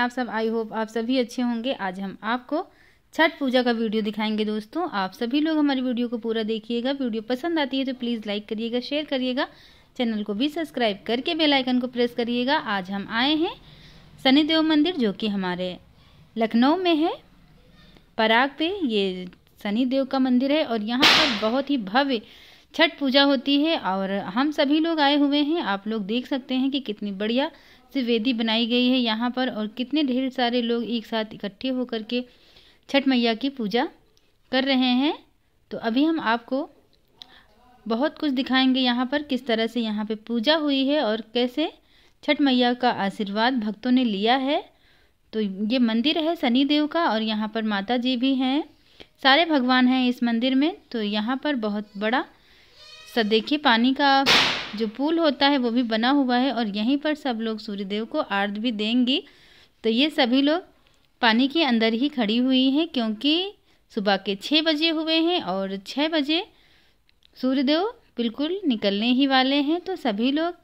आप सब I hope आप सभी अच्छे होंगे आज हम आपको छठ पूजा का वीडियो दिखाएंगे दोस्तों आप सभी लोग हमारी वीडियो को पूरा देखिएगा वीडियो पसंद आती है तो प्लीज़ लाइक करिएगा शेयर करिएगा चैनल को भी सब्सक्राइब करके बेल आइकन को प्रेस करिएगा आज हम आए हैं शनिदेव मंदिर जो कि हमारे लखनऊ में है पराग पे ये शनिदेव का मंदिर है और यहाँ पर बहुत ही भव्य छठ पूजा होती है और हम सभी लोग आए हुए हैं आप लोग देख सकते हैं कि कितनी बढ़िया से वेदी बनाई गई है यहाँ पर और कितने ढेर सारे लोग एक साथ इकट्ठे होकर के छठ मैया की पूजा कर रहे हैं तो अभी हम आपको बहुत कुछ दिखाएंगे यहाँ पर किस तरह से यहाँ पे पूजा हुई है और कैसे छठ मैया का आशीर्वाद भक्तों ने लिया है तो ये मंदिर है शनिदेव का और यहाँ पर माता जी भी हैं सारे भगवान हैं इस मंदिर में तो यहाँ पर बहुत बड़ा सदेखी देखिए पानी का जो पुल होता है वो भी बना हुआ है और यहीं पर सब लोग सूर्यदेव को आर्द भी देंगी तो ये सभी लोग पानी के अंदर ही खड़ी हुई हैं क्योंकि सुबह के छः बजे हुए हैं और छः बजे सूर्यदेव बिल्कुल निकलने ही वाले हैं तो सभी लोग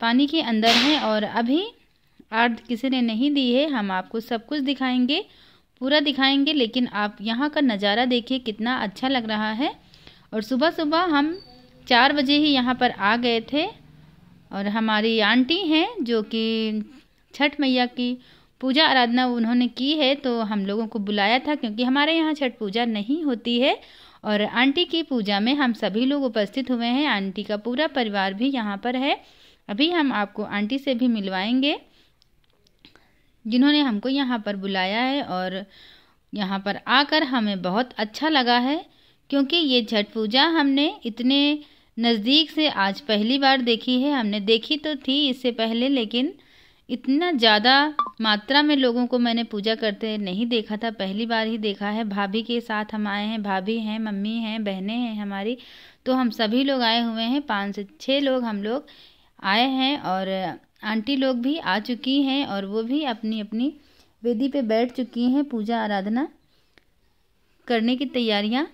पानी के अंदर हैं और अभी आर्द किसी ने नहीं दी है हम आपको सब कुछ दिखाएंगे पूरा दिखाएंगे लेकिन आप यहाँ का नज़ारा देखिए कितना अच्छा लग रहा है और सुबह सुबह हम चार बजे ही यहाँ पर आ गए थे और हमारी आंटी हैं जो कि छठ मैया की पूजा आराधना उन्होंने की है तो हम लोगों को बुलाया था क्योंकि हमारे यहाँ छठ पूजा नहीं होती है और आंटी की पूजा में हम सभी लोग उपस्थित हुए हैं आंटी का पूरा परिवार भी यहाँ पर है अभी हम आपको आंटी से भी मिलवाएंगे जिन्होंने हमको यहाँ पर बुलाया है और यहाँ पर आकर हमें बहुत अच्छा लगा है क्योंकि ये छठ पूजा हमने इतने नज़दीक से आज पहली बार देखी है हमने देखी तो थी इससे पहले लेकिन इतना ज़्यादा मात्रा में लोगों को मैंने पूजा करते नहीं देखा था पहली बार ही देखा है भाभी के साथ हम आए हैं भाभी हैं मम्मी हैं बहनें हैं हमारी तो हम सभी लोग आए हुए हैं पाँच से छः लोग हम लोग आए हैं और आंटी लोग भी आ चुकी हैं और वो भी अपनी अपनी वेदी पे बैठ चुकी हैं पूजा आराधना करने की तैयारियां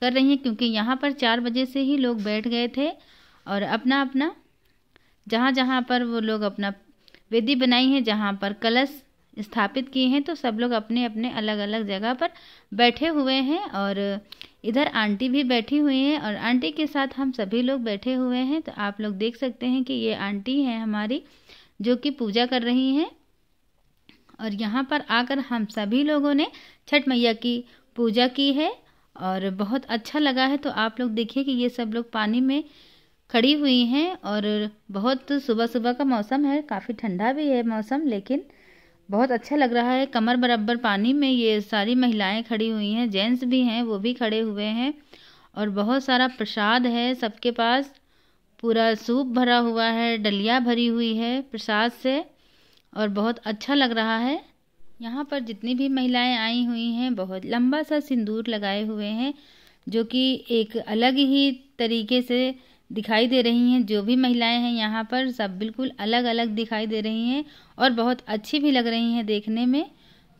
कर रही हैं क्योंकि यहाँ पर चार बजे से ही लोग बैठ गए थे और अपना अपना जहाँ जहाँ पर वो लोग अपना वेदी बनाई है जहाँ पर कलश स्थापित किए हैं तो सब लोग अपने अपने अलग अलग जगह पर बैठे हुए हैं और इधर आंटी भी बैठी हुई हैं और आंटी के साथ हम सभी लोग बैठे हुए हैं तो आप लोग देख सकते हैं कि ये आंटी हैं हमारी जो कि पूजा कर रही हैं और यहाँ पर आकर हम सभी लोगों ने छठ मैया की पूजा की है और बहुत अच्छा लगा है तो आप लोग देखिए कि ये सब लोग पानी में खड़ी हुई हैं और बहुत सुबह सुबह का मौसम है काफ़ी ठंडा भी है मौसम लेकिन बहुत अच्छा लग रहा है कमर बराबर पानी में ये सारी महिलाएं खड़ी हुई हैं जेंट्स भी हैं वो भी खड़े हुए हैं और बहुत सारा प्रसाद है सबके पास पूरा सूप भरा हुआ है डलिया भरी हुई है प्रसाद से और बहुत अच्छा लग रहा है यहाँ पर जितनी भी महिलाएं आई हुई हैं बहुत लंबा सा सिंदूर लगाए हुए हैं जो कि एक अलग ही तरीके से दिखाई दे रही हैं जो भी महिलाएं हैं यहाँ पर सब बिल्कुल अलग अलग दिखाई दे रही हैं और बहुत अच्छी भी लग रही हैं देखने में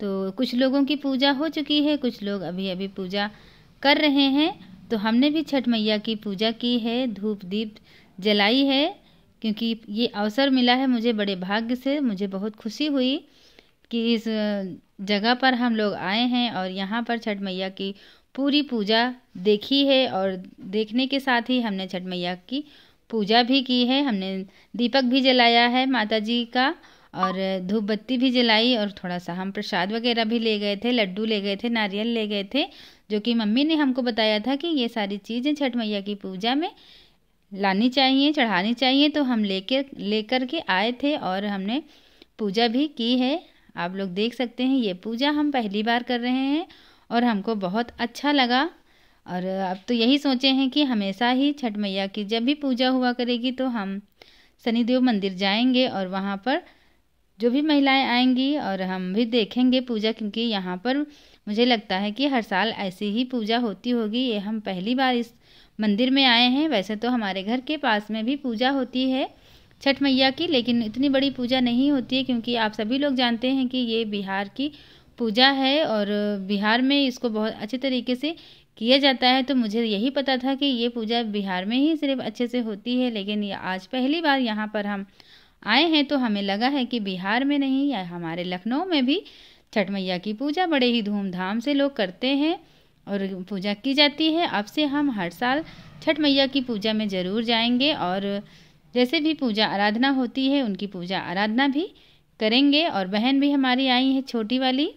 तो कुछ लोगों की पूजा हो चुकी है कुछ लोग अभी अभी पूजा कर रहे हैं तो हमने भी छठ मैया की पूजा की है धूप दीप जलाई है क्योंकि ये अवसर मिला है मुझे बड़े भाग्य से मुझे बहुत खुशी हुई कि इस जगह पर हम लोग आए हैं और यहाँ पर छठ मैया की पूरी पूजा देखी है और देखने के साथ ही हमने छठ मैया की पूजा भी की है हमने दीपक भी जलाया है माता जी का और धूप बत्ती भी जलाई और थोड़ा सा हम प्रसाद वगैरह भी ले गए थे लड्डू ले गए थे नारियल ले गए थे जो कि मम्मी ने हमको बताया था कि ये सारी चीज़ें छठ मैया की पूजा में लानी चाहिए चढ़ानी चाहिए तो हम लेके लेकर के आए थे और हमने पूजा भी की है आप लोग देख सकते हैं ये पूजा हम पहली बार कर रहे हैं और हमको बहुत अच्छा लगा और अब तो यही सोचे हैं कि हमेशा ही छठ मैया की जब भी पूजा हुआ करेगी तो हम शनिदेव मंदिर जाएंगे और वहाँ पर जो भी महिलाएं आएंगी और हम भी देखेंगे पूजा क्योंकि यहाँ पर मुझे लगता है कि हर साल ऐसी ही पूजा होती होगी ये हम पहली बार इस मंदिर में आए हैं वैसे तो हमारे घर के पास में भी पूजा होती है छठ मैया की लेकिन इतनी बड़ी पूजा नहीं होती है क्योंकि आप सभी लोग जानते हैं कि ये बिहार की पूजा है और बिहार में इसको बहुत अच्छे तरीके से किया जाता है तो मुझे यही पता था कि ये पूजा बिहार में ही सिर्फ अच्छे से होती है लेकिन ये आज पहली बार यहाँ पर हम आए हैं तो हमें लगा है कि बिहार में नहीं या हमारे लखनऊ में भी छठ मैया की पूजा बड़े ही धूमधाम से लोग करते हैं और पूजा की जाती है अब से हम हर साल छठ मैया की पूजा में ज़रूर जाएंगे और जैसे भी पूजा आराधना होती है उनकी पूजा आराधना भी करेंगे और बहन भी हमारी आई है छोटी वाली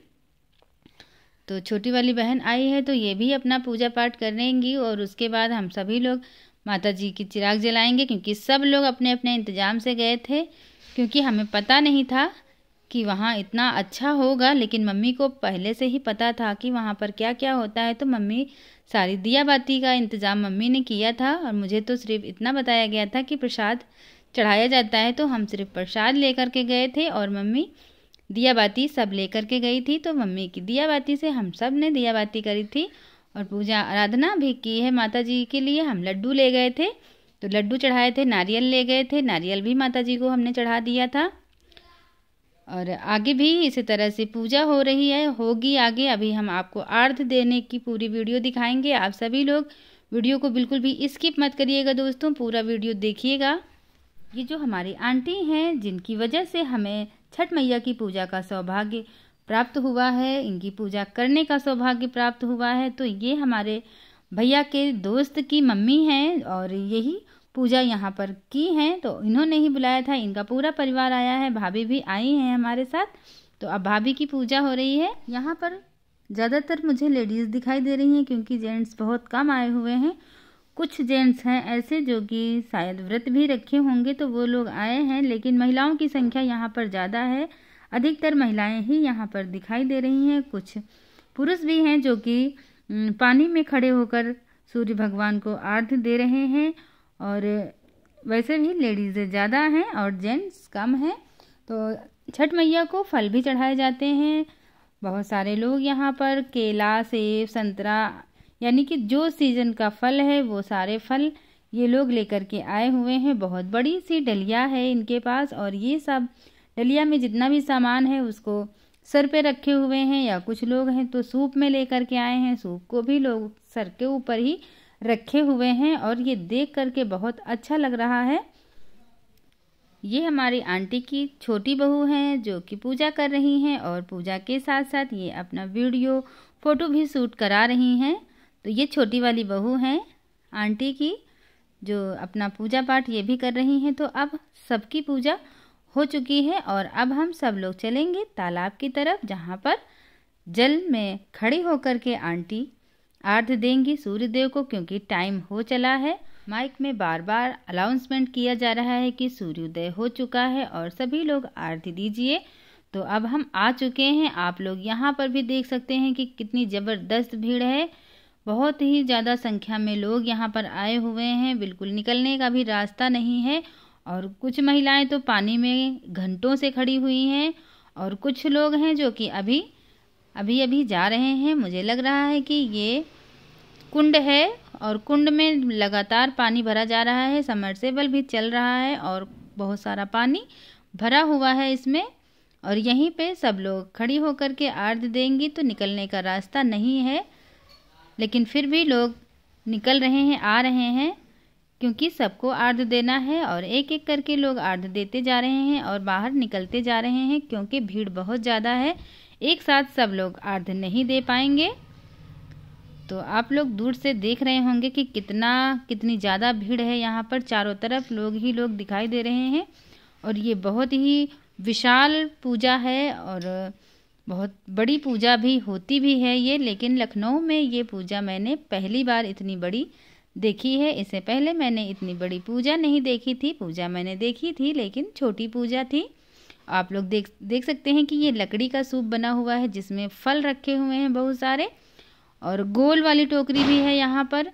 तो छोटी वाली बहन आई है तो ये भी अपना पूजा पाठ करेंगी और उसके बाद हम सभी लोग माता जी की चिराग जलाएंगे क्योंकि सब लोग अपने अपने इंतज़ाम से गए थे क्योंकि हमें पता नहीं था कि वहाँ इतना अच्छा होगा लेकिन मम्मी को पहले से ही पता था कि वहाँ पर क्या क्या होता है तो मम्मी सारी दिया बाती का इंतज़ाम मम्मी ने किया था और मुझे तो सिर्फ इतना बताया गया था कि प्रसाद चढ़ाया जाता है तो हम सिर्फ प्रसाद लेकर के गए थे और मम्मी दिया बाती सब लेकर के गई थी तो मम्मी की दिया बाती से हम सब ने दिया बाती करी थी और पूजा आराधना भी की है माता जी के लिए हम लड्डू ले गए थे तो लड्डू चढ़ाए थे नारियल ले गए थे नारियल भी माता जी को हमने चढ़ा दिया था और आगे भी इसी तरह से पूजा हो रही है होगी आगे अभी हम आपको अर्ध देने की पूरी वीडियो दिखाएंगे आप सभी लोग वीडियो को बिल्कुल भी स्किप मत करिएगा दोस्तों पूरा वीडियो देखिएगा ये जो हमारी आंटी हैं जिनकी वजह से हमें छठ मैया की पूजा का सौभाग्य प्राप्त हुआ है इनकी पूजा करने का सौभाग्य प्राप्त हुआ है तो ये हमारे भैया के दोस्त की मम्मी हैं और यही पूजा यहाँ पर की है तो इन्होंने ही बुलाया था इनका पूरा परिवार आया है भाभी भी आई हैं हमारे साथ तो अब भाभी की पूजा हो रही है यहाँ पर ज़्यादातर मुझे लेडीज़ दिखाई दे रही हैं क्योंकि जेंट्स बहुत कम आए हुए हैं कुछ जेंट्स हैं ऐसे जो कि शायद व्रत भी रखे होंगे तो वो लोग आए हैं लेकिन महिलाओं की संख्या यहाँ पर ज़्यादा है अधिकतर महिलाएं ही यहाँ पर दिखाई दे रही हैं कुछ पुरुष भी हैं जो कि पानी में खड़े होकर सूर्य भगवान को अर्घ दे रहे हैं और वैसे भी लेडीज़ ज़्यादा हैं और जेंट्स कम हैं तो छठ मैया को फल भी चढ़ाए जाते हैं बहुत सारे लोग यहाँ पर केला सेब संतरा यानी कि जो सीज़न का फल है वो सारे फल ये लोग लेकर के आए हुए हैं बहुत बड़ी सी डलिया है इनके पास और ये सब डलिया में जितना भी सामान है उसको सर पे रखे हुए हैं या कुछ लोग हैं तो सूप में लेकर के आए हैं सूप को भी लोग सर के ऊपर ही रखे हुए हैं और ये देख करके बहुत अच्छा लग रहा है ये हमारी आंटी की छोटी बहू हैं जो कि पूजा कर रही हैं और पूजा के साथ साथ ये अपना वीडियो फ़ोटो भी शूट करा रही हैं तो ये छोटी वाली बहू हैं आंटी की जो अपना पूजा पाठ ये भी कर रही हैं तो अब सबकी पूजा हो चुकी है और अब हम सब लोग चलेंगे तालाब की तरफ जहाँ पर जल में खड़ी होकर के आंटी अर्ध देंगी सूर्यदेव को क्योंकि टाइम हो चला है माइक में बार बार अनाउंसमेंट किया जा रहा है कि सूर्योदय हो चुका है और सभी लोग आरती दीजिए तो अब हम आ चुके हैं आप लोग यहाँ पर भी देख सकते हैं कि कितनी ज़बरदस्त भीड़ है बहुत ही ज़्यादा संख्या में लोग यहाँ पर आए हुए हैं बिल्कुल निकलने का भी रास्ता नहीं है और कुछ महिलाएं तो पानी में घंटों से खड़ी हुई हैं और कुछ लोग हैं जो कि अभी अभी अभी जा रहे हैं मुझे लग रहा है कि ये कुंड है और कुंड में लगातार पानी भरा जा रहा है समरसेबल भी चल रहा है और बहुत सारा पानी भरा हुआ है इसमें और यहीं पे सब लोग खड़ी होकर के आर्द देंगी तो निकलने का रास्ता नहीं है लेकिन फिर भी लोग निकल रहे हैं आ रहे हैं क्योंकि सबको आर्द देना है और एक एक करके लोग आर्द देते जा रहे हैं और बाहर निकलते जा रहे हैं क्योंकि भीड़ बहुत ज़्यादा है एक साथ सब लोग आर्ध नहीं दे पाएंगे तो आप लोग दूर से देख रहे होंगे कि कितना कितनी ज़्यादा भीड़ है यहाँ पर चारों तरफ लोग ही लोग दिखाई दे रहे हैं और ये बहुत ही विशाल पूजा है और बहुत बड़ी पूजा भी होती भी है ये लेकिन लखनऊ में ये पूजा मैंने पहली बार इतनी बड़ी देखी है इससे पहले मैंने इतनी बड़ी पूजा नहीं देखी थी पूजा मैंने देखी थी लेकिन छोटी पूजा थी आप लोग देख देख सकते हैं कि ये लकड़ी का सूप बना हुआ है जिसमें फल रखे हुए हैं बहुत सारे और गोल वाली टोकरी भी है यहाँ पर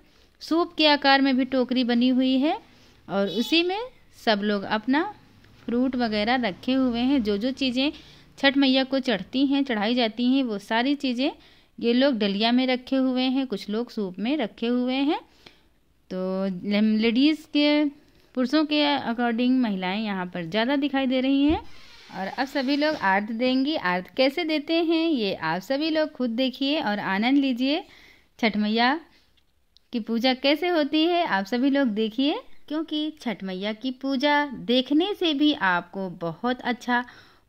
सूप के आकार में भी टोकरी बनी हुई है और उसी में सब लोग अपना फ्रूट वगैरह रखे हुए हैं जो जो चीज़ें छठ मैया को चढ़ती हैं चढ़ाई जाती हैं वो सारी चीज़ें ये लोग डलिया में रखे हुए हैं कुछ लोग सूप में रखे हुए हैं तो लेडीज़ के पुरुषों के अकॉर्डिंग महिलाएं यहाँ पर ज़्यादा दिखाई दे रही हैं और अब सभी लोग आर्त देंगी आर्त कैसे देते हैं ये आप सभी लोग खुद देखिए और आनंद लीजिए छठ मैया की पूजा कैसे होती है आप सभी लोग देखिए क्योंकि छठ मैया की पूजा देखने से भी आपको बहुत अच्छा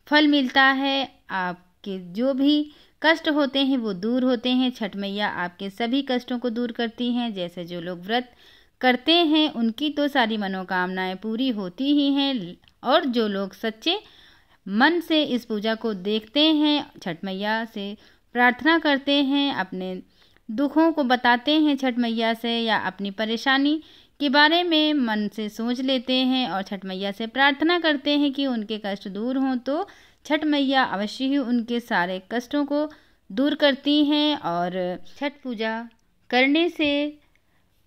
फल मिलता है आपके जो भी कष्ट होते हैं वो दूर होते हैं छठ मैया आपके सभी कष्टों को दूर करती हैं जैसे जो लोग व्रत करते हैं उनकी तो सारी मनोकामनाएं पूरी होती ही हैं और जो लोग सच्चे मन से इस पूजा को देखते हैं छठ मैया से प्रार्थना करते हैं अपने दुखों को बताते हैं छठ मैया से या अपनी परेशानी के बारे में मन से सोच लेते हैं और छठ मैया से प्रार्थना करते हैं कि उनके कष्ट दूर हों तो छठ मैया अवश्य ही उनके सारे कष्टों को दूर करती हैं और छठ पूजा करने से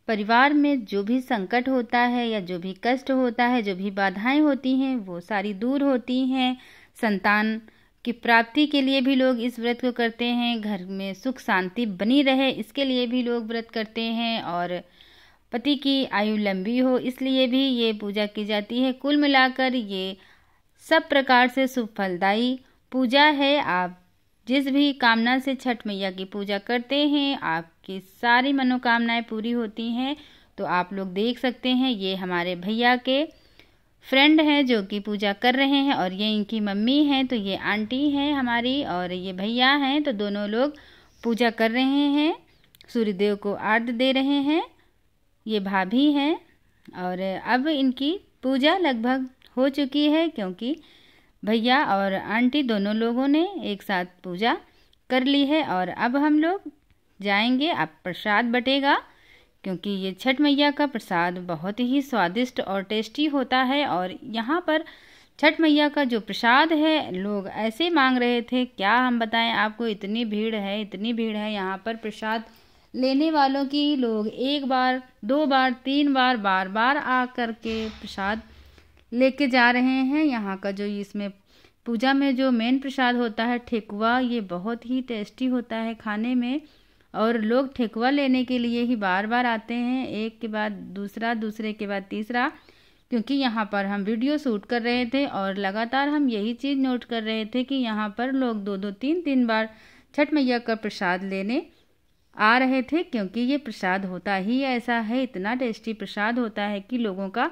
परिवार में जो भी संकट होता है या जो भी कष्ट होता है जो भी बाधाएं होती हैं वो सारी दूर होती हैं संतान की प्राप्ति के लिए भी लोग इस व्रत को करते हैं घर में सुख शांति बनी रहे इसके लिए भी लोग व्रत करते हैं और पति की आयु लंबी हो इसलिए भी ये पूजा की जाती है कुल मिलाकर ये सब प्रकार से सुफलदायी पूजा है आप जिस भी कामना से छठ मैया की पूजा करते हैं आप आपकी सारी मनोकामनाएं पूरी होती हैं तो आप लोग देख सकते हैं ये हमारे भैया के फ्रेंड हैं जो कि पूजा कर रहे हैं और ये इनकी मम्मी हैं तो ये आंटी हैं हमारी और ये भैया हैं तो दोनों लोग पूजा कर रहे हैं सूर्यदेव को आर्द दे रहे हैं ये भाभी हैं और अब इनकी पूजा लगभग हो चुकी है क्योंकि भैया और आंटी दोनों लोगों ने एक साथ पूजा कर ली है और अब हम लोग जाएंगे आप प्रसाद बटेगा क्योंकि ये छठ मैया का प्रसाद बहुत ही स्वादिष्ट और टेस्टी होता है और यहाँ पर छठ मैया का जो प्रसाद है लोग ऐसे मांग रहे थे क्या हम बताएं आपको इतनी भीड़ है इतनी भीड़ है यहाँ पर प्रसाद लेने वालों की लोग एक बार दो बार तीन बार बार बार आ कर के प्रसाद लेके जा रहे हैं यहाँ का जो इसमें पूजा में जो मेन प्रसाद होता है ठेकुआ ये बहुत ही टेस्टी होता है खाने में और लोग ठेकुआ लेने के लिए ही बार बार आते हैं एक के बाद दूसरा दूसरे के बाद तीसरा क्योंकि यहाँ पर हम वीडियो शूट कर रहे थे और लगातार हम यही चीज़ नोट कर रहे थे कि यहाँ पर लोग दो दो तीन तीन बार छठ मैया का प्रसाद लेने आ रहे थे क्योंकि ये प्रसाद होता ही ऐसा है इतना टेस्टी प्रसाद होता है कि लोगों का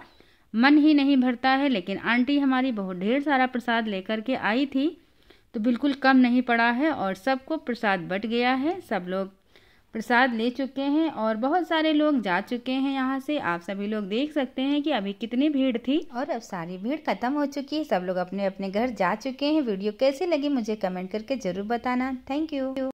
मन ही नहीं भरता है लेकिन आंटी हमारी बहुत ढेर सारा प्रसाद लेकर के आई थी तो बिल्कुल कम नहीं पड़ा है और सबको प्रसाद बट गया है सब लोग प्रसाद ले चुके हैं और बहुत सारे लोग जा चुके हैं यहाँ से आप सभी लोग देख सकते हैं कि अभी कितनी भीड़ थी और अब सारी भीड़ खत्म हो चुकी है सब लोग अपने अपने घर जा चुके हैं वीडियो कैसी लगी मुझे कमेंट करके जरूर बताना थैंक यू